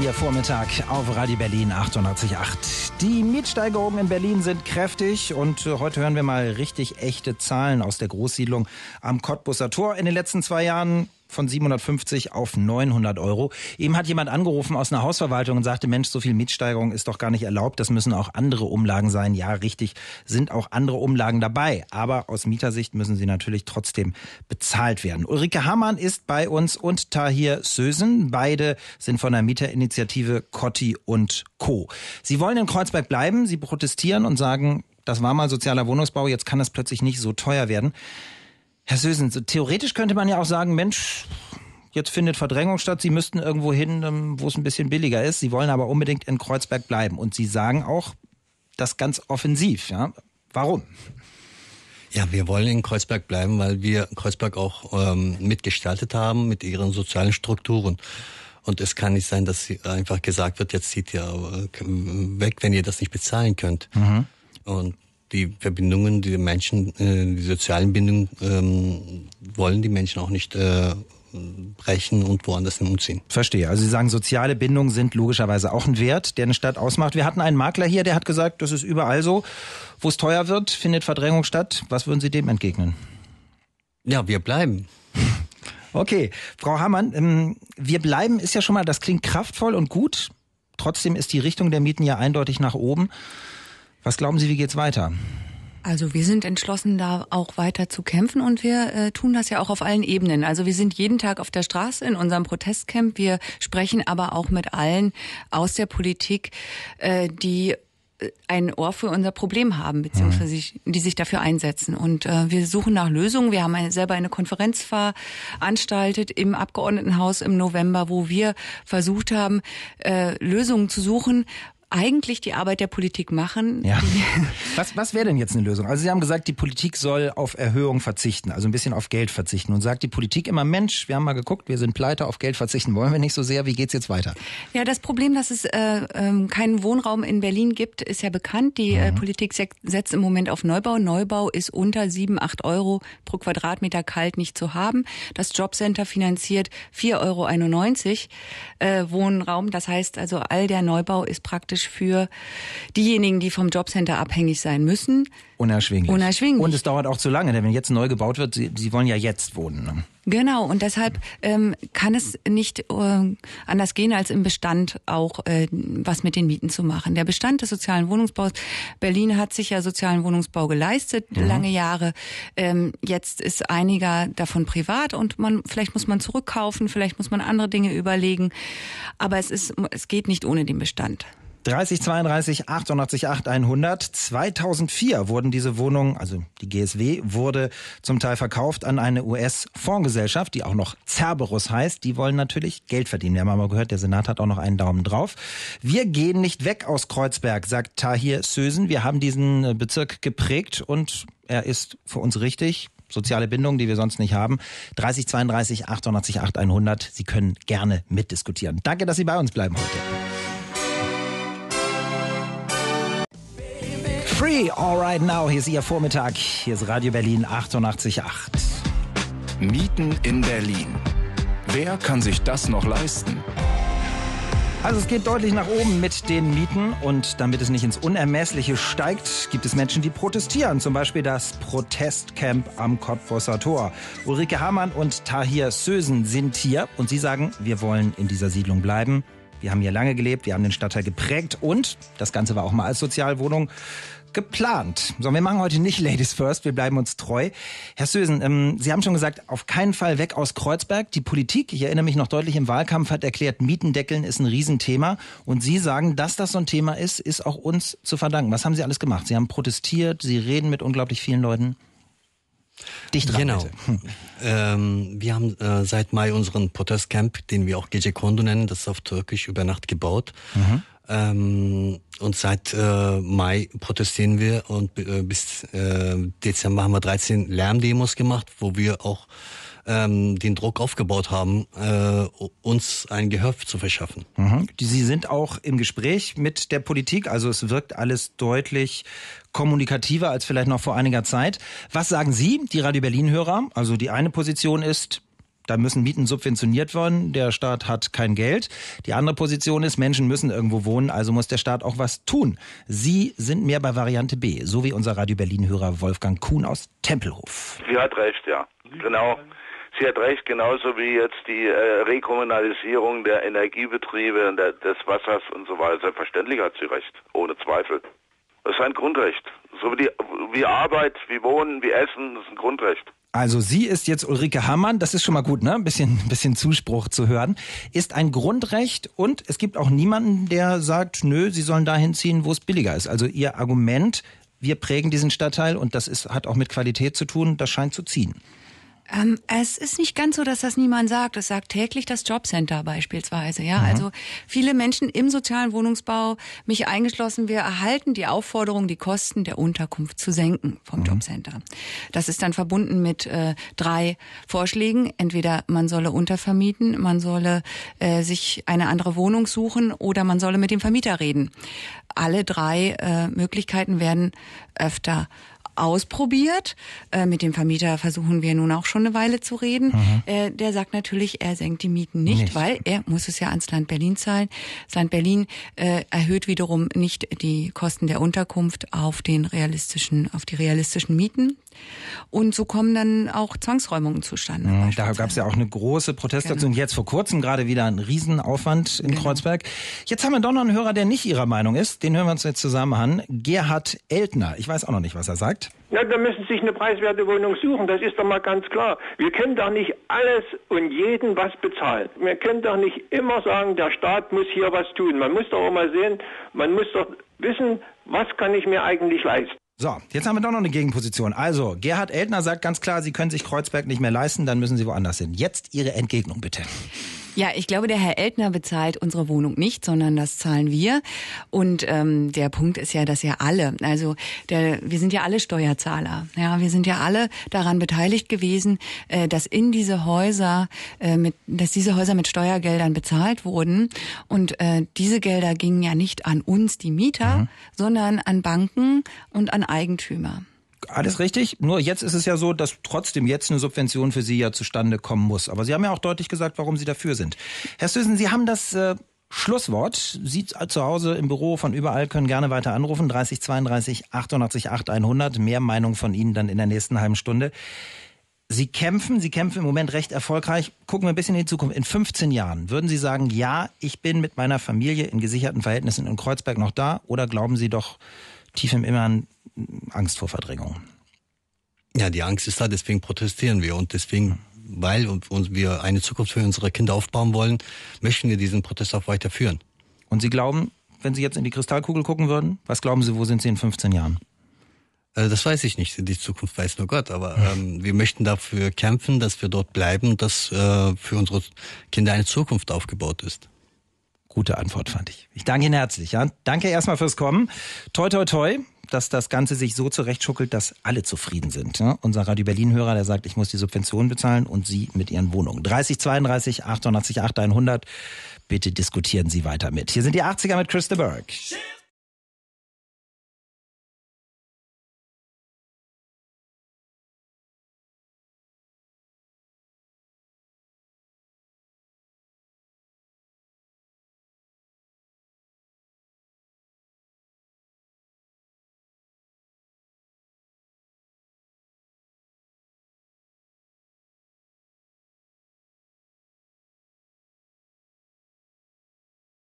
Ihr Vormittag auf Radio Berlin 88.8. Die Mietsteigerungen in Berlin sind kräftig und heute hören wir mal richtig echte Zahlen aus der Großsiedlung am Cottbuser Tor. In den letzten zwei Jahren von 750 auf 900 Euro. Eben hat jemand angerufen aus einer Hausverwaltung und sagte, Mensch, so viel Mietsteigerung ist doch gar nicht erlaubt. Das müssen auch andere Umlagen sein. Ja, richtig, sind auch andere Umlagen dabei. Aber aus Mietersicht müssen sie natürlich trotzdem bezahlt werden. Ulrike Hamann ist bei uns und Tahir Sösen. Beide sind von der Mieterinitiative Cotti und Co. Sie wollen in Kreuzberg bleiben. Sie protestieren und sagen, das war mal sozialer Wohnungsbau, jetzt kann es plötzlich nicht so teuer werden. Herr Sösen, so theoretisch könnte man ja auch sagen, Mensch, jetzt findet Verdrängung statt, Sie müssten irgendwo hin, ähm, wo es ein bisschen billiger ist. Sie wollen aber unbedingt in Kreuzberg bleiben. Und Sie sagen auch das ganz offensiv. Ja? Warum? Ja, wir wollen in Kreuzberg bleiben, weil wir Kreuzberg auch ähm, mitgestaltet haben mit ihren sozialen Strukturen. Und es kann nicht sein, dass einfach gesagt wird, jetzt zieht ihr äh, weg, wenn ihr das nicht bezahlen könnt. Mhm. Und die Verbindungen, die Menschen, äh, die sozialen Bindungen ähm, wollen die Menschen auch nicht äh, brechen und woanders umziehen. Verstehe. Also Sie sagen, soziale Bindungen sind logischerweise auch ein Wert, der eine Stadt ausmacht. Wir hatten einen Makler hier, der hat gesagt, das ist überall so. Wo es teuer wird, findet Verdrängung statt. Was würden Sie dem entgegnen? Ja, wir bleiben. Okay, Frau Hamann, ähm, wir bleiben ist ja schon mal, das klingt kraftvoll und gut. Trotzdem ist die Richtung der Mieten ja eindeutig nach oben. Was glauben Sie, wie geht's weiter? Also wir sind entschlossen, da auch weiter zu kämpfen und wir äh, tun das ja auch auf allen Ebenen. Also wir sind jeden Tag auf der Straße in unserem Protestcamp. Wir sprechen aber auch mit allen aus der Politik, äh, die äh, ein Ohr für unser Problem haben, beziehungsweise mhm. sich, die sich dafür einsetzen. Und äh, wir suchen nach Lösungen. Wir haben eine, selber eine Konferenz veranstaltet im Abgeordnetenhaus im November, wo wir versucht haben, äh, Lösungen zu suchen, eigentlich die Arbeit der Politik machen. Ja. Was, was wäre denn jetzt eine Lösung? Also Sie haben gesagt, die Politik soll auf Erhöhung verzichten, also ein bisschen auf Geld verzichten. Und sagt die Politik immer, Mensch, wir haben mal geguckt, wir sind pleite, auf Geld verzichten wollen wir nicht so sehr. Wie geht's jetzt weiter? Ja, das Problem, dass es äh, ähm, keinen Wohnraum in Berlin gibt, ist ja bekannt. Die äh, mhm. äh, Politik setzt im Moment auf Neubau. Neubau ist unter sieben, acht Euro pro Quadratmeter kalt nicht zu haben. Das Jobcenter finanziert 4,91 Euro äh, Wohnraum. Das heißt also, all der Neubau ist praktisch praktisch für diejenigen, die vom Jobcenter abhängig sein müssen. Unerschwinglich. Unerschwinglich. Und es dauert auch zu lange, denn wenn jetzt neu gebaut wird, Sie, Sie wollen ja jetzt wohnen. Ne? Genau, und deshalb ähm, kann es nicht äh, anders gehen, als im Bestand auch äh, was mit den Mieten zu machen. Der Bestand des sozialen Wohnungsbaus, Berlin hat sich ja sozialen Wohnungsbau geleistet, mhm. lange Jahre. Ähm, jetzt ist einiger davon privat und man vielleicht muss man zurückkaufen, vielleicht muss man andere Dinge überlegen. Aber es ist, es geht nicht ohne den Bestand. 3032 88 8 100. 2004 wurden diese Wohnungen, also die GSW, wurde zum Teil verkauft an eine US-Fondsgesellschaft, die auch noch Cerberus heißt. Die wollen natürlich Geld verdienen. Wir haben aber gehört, der Senat hat auch noch einen Daumen drauf. Wir gehen nicht weg aus Kreuzberg, sagt Tahir Sösen. Wir haben diesen äh, Bezirk geprägt und er ist für uns richtig soziale Bindung, die wir sonst nicht haben. 3032 88 8 100. Sie können gerne mitdiskutieren. Danke, dass Sie bei uns bleiben heute. All right Now, hier ist Ihr Vormittag. Hier ist Radio Berlin 88.8. Mieten in Berlin. Wer kann sich das noch leisten? Also es geht deutlich nach oben mit den Mieten und damit es nicht ins Unermessliche steigt, gibt es Menschen, die protestieren. Zum Beispiel das Protestcamp am Kopfwasser Tor. Ulrike Hamann und Tahir Sösen sind hier und sie sagen, wir wollen in dieser Siedlung bleiben. Wir haben hier lange gelebt, wir haben den Stadtteil geprägt und das Ganze war auch mal als Sozialwohnung geplant. So, wir machen heute nicht Ladies First, wir bleiben uns treu. Herr Sösen, ähm, Sie haben schon gesagt, auf keinen Fall weg aus Kreuzberg. Die Politik, ich erinnere mich noch deutlich im Wahlkampf, hat erklärt, Mietendeckeln ist ein Riesenthema. Und Sie sagen, dass das so ein Thema ist, ist auch uns zu verdanken. Was haben Sie alles gemacht? Sie haben protestiert, Sie reden mit unglaublich vielen Leuten. Dich dran, genau. Hm. Ähm, wir haben äh, seit Mai unseren Protestcamp, den wir auch Gece Kondo nennen, das ist auf Türkisch über Nacht gebaut. Mhm. Ähm, und seit äh, Mai protestieren wir und äh, bis äh, Dezember haben wir 13 Lärmdemos gemacht, wo wir auch ähm, den Druck aufgebaut haben, äh, uns ein Gehör zu verschaffen. Mhm. Sie sind auch im Gespräch mit der Politik, also es wirkt alles deutlich kommunikativer als vielleicht noch vor einiger Zeit. Was sagen Sie, die Radio Berlin-Hörer? Also die eine Position ist, da müssen Mieten subventioniert werden, der Staat hat kein Geld. Die andere Position ist, Menschen müssen irgendwo wohnen, also muss der Staat auch was tun. Sie sind mehr bei Variante B, so wie unser Radio Berlin-Hörer Wolfgang Kuhn aus Tempelhof. Sie hat recht, ja. Genau. Sie hat recht, genauso wie jetzt die äh, Rekommunalisierung der Energiebetriebe, der, des Wassers und so weiter. Selbstverständlich hat sie recht, ohne Zweifel. Das ist ein Grundrecht. So wie, die, wie Arbeit, wie Wohnen, wie Essen, das ist ein Grundrecht. Also sie ist jetzt Ulrike Hammann, das ist schon mal gut, ne? Ein bisschen, bisschen Zuspruch zu hören. Ist ein Grundrecht und es gibt auch niemanden, der sagt, nö, sie sollen dahin ziehen, wo es billiger ist. Also ihr Argument, wir prägen diesen Stadtteil und das ist, hat auch mit Qualität zu tun, das scheint zu ziehen. Ähm, es ist nicht ganz so, dass das niemand sagt. Das sagt täglich das Jobcenter beispielsweise. Ja, mhm. also viele Menschen im sozialen Wohnungsbau, mich eingeschlossen, wir erhalten die Aufforderung, die Kosten der Unterkunft zu senken vom mhm. Jobcenter. Das ist dann verbunden mit äh, drei Vorschlägen. Entweder man solle untervermieten, man solle äh, sich eine andere Wohnung suchen oder man solle mit dem Vermieter reden. Alle drei äh, Möglichkeiten werden öfter ausprobiert. Äh, mit dem Vermieter versuchen wir nun auch schon eine Weile zu reden. Mhm. Äh, der sagt natürlich, er senkt die Mieten nicht, nicht, weil er muss es ja ans Land Berlin zahlen. Das Land Berlin äh, erhöht wiederum nicht die Kosten der Unterkunft auf den realistischen, auf die realistischen Mieten. Und so kommen dann auch Zwangsräumungen zustande. Mhm, da gab es ja auch eine große Protestaktion. Genau. Und jetzt vor kurzem gerade wieder ein Riesenaufwand in genau. Kreuzberg. Jetzt haben wir doch noch einen Hörer, der nicht Ihrer Meinung ist. Den hören wir uns jetzt zusammen an. Gerhard Eltner. Ich weiß auch noch nicht, was er sagt. Ja, Na, da müssen Sie sich eine preiswerte Wohnung suchen, das ist doch mal ganz klar. Wir können doch nicht alles und jeden was bezahlen. Wir können doch nicht immer sagen, der Staat muss hier was tun. Man muss doch auch mal sehen, man muss doch wissen, was kann ich mir eigentlich leisten. So, jetzt haben wir doch noch eine Gegenposition. Also, Gerhard Eltner sagt ganz klar, Sie können sich Kreuzberg nicht mehr leisten, dann müssen Sie woanders hin. Jetzt Ihre Entgegnung bitte. Ja, ich glaube, der Herr Eltner bezahlt unsere Wohnung nicht, sondern das zahlen wir. Und ähm, der Punkt ist ja, dass ja alle, also der, wir sind ja alle Steuerzahler. Ja, wir sind ja alle daran beteiligt gewesen, äh, dass in diese Häuser äh, mit, dass diese Häuser mit Steuergeldern bezahlt wurden. Und äh, diese Gelder gingen ja nicht an uns, die Mieter, mhm. sondern an Banken und an Eigentümer. Alles richtig. Nur jetzt ist es ja so, dass trotzdem jetzt eine Subvention für Sie ja zustande kommen muss. Aber Sie haben ja auch deutlich gesagt, warum Sie dafür sind. Herr Sösen, Sie haben das äh, Schlusswort. Sie zu Hause im Büro von überall können gerne weiter anrufen. 30 32 88 8 100. Mehr Meinung von Ihnen dann in der nächsten halben Stunde. Sie kämpfen, Sie kämpfen im Moment recht erfolgreich. Gucken wir ein bisschen in die Zukunft. In 15 Jahren würden Sie sagen, ja, ich bin mit meiner Familie in gesicherten Verhältnissen in Kreuzberg noch da? Oder glauben Sie doch, tief im Innern Angst vor Verdrängung. Ja, die Angst ist da, deswegen protestieren wir und deswegen, weil wir eine Zukunft für unsere Kinder aufbauen wollen, möchten wir diesen Protest auch weiterführen. Und Sie glauben, wenn Sie jetzt in die Kristallkugel gucken würden, was glauben Sie, wo sind Sie in 15 Jahren? Äh, das weiß ich nicht. Die Zukunft weiß nur Gott. Aber ähm, wir möchten dafür kämpfen, dass wir dort bleiben, dass äh, für unsere Kinder eine Zukunft aufgebaut ist gute Antwort, fand ich. Ich danke Ihnen herzlich. Ja. Danke erstmal fürs Kommen. Toi, toi, toi dass das Ganze sich so zurechtschuckelt, dass alle zufrieden sind. Ja, unser Radio Berlin-Hörer, der sagt, ich muss die Subventionen bezahlen und Sie mit Ihren Wohnungen. 30, 32, 88, 800. Bitte diskutieren Sie weiter mit. Hier sind die 80er mit Chris de Burke.